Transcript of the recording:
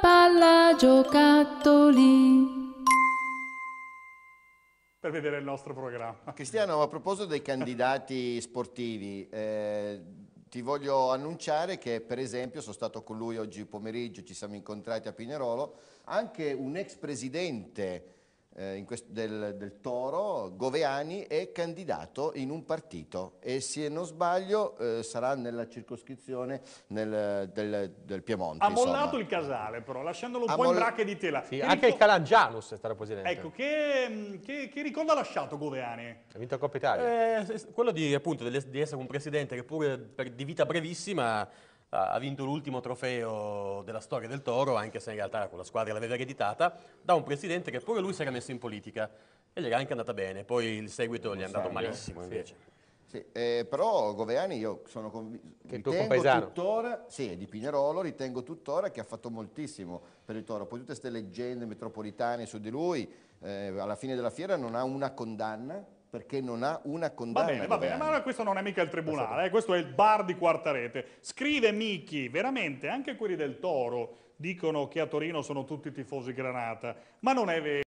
palla giocattoli per vedere il nostro programma. Cristiano, a proposito dei candidati sportivi, eh, ti voglio annunciare che per esempio sono stato con lui oggi pomeriggio, ci siamo incontrati a Pinerolo, anche un ex presidente eh, del, del, Toro, Goveani, è candidato in un partito e se non sbaglio eh, sarà nella circoscrizione nel, del, del, Piemonte. Ha insomma. mollato il Casale però, lasciandolo un po' in bracche di tela. Sì, anche il Calangianus sarà presidente. Ecco, che, mm, che, che, ricordo ha lasciato Goveani? Ha vinto Coppa Italia. Eh, quello di, appunto, di essere un presidente che pure per, di vita brevissima ha vinto l'ultimo trofeo della storia del Toro, anche se in realtà con la squadra l'aveva ereditata, da un presidente che pure lui si era messo in politica e gli era anche andata bene, poi il seguito non gli è andato sai, malissimo invece. Sì. Eh, però Goveani io sono convinto che ritengo tuttora, sì, di Pinerolo ritengo tuttora che ha fatto moltissimo per il Toro, poi tutte queste leggende metropolitane su di lui, eh, alla fine della fiera non ha una condanna, perché non ha una condanna. Va bene, va bene, anni. ma questo non è mica il tribunale, eh, questo è il bar di quarta rete. Scrive Micchi, veramente, anche quelli del Toro dicono che a Torino sono tutti tifosi Granata, ma non è vero.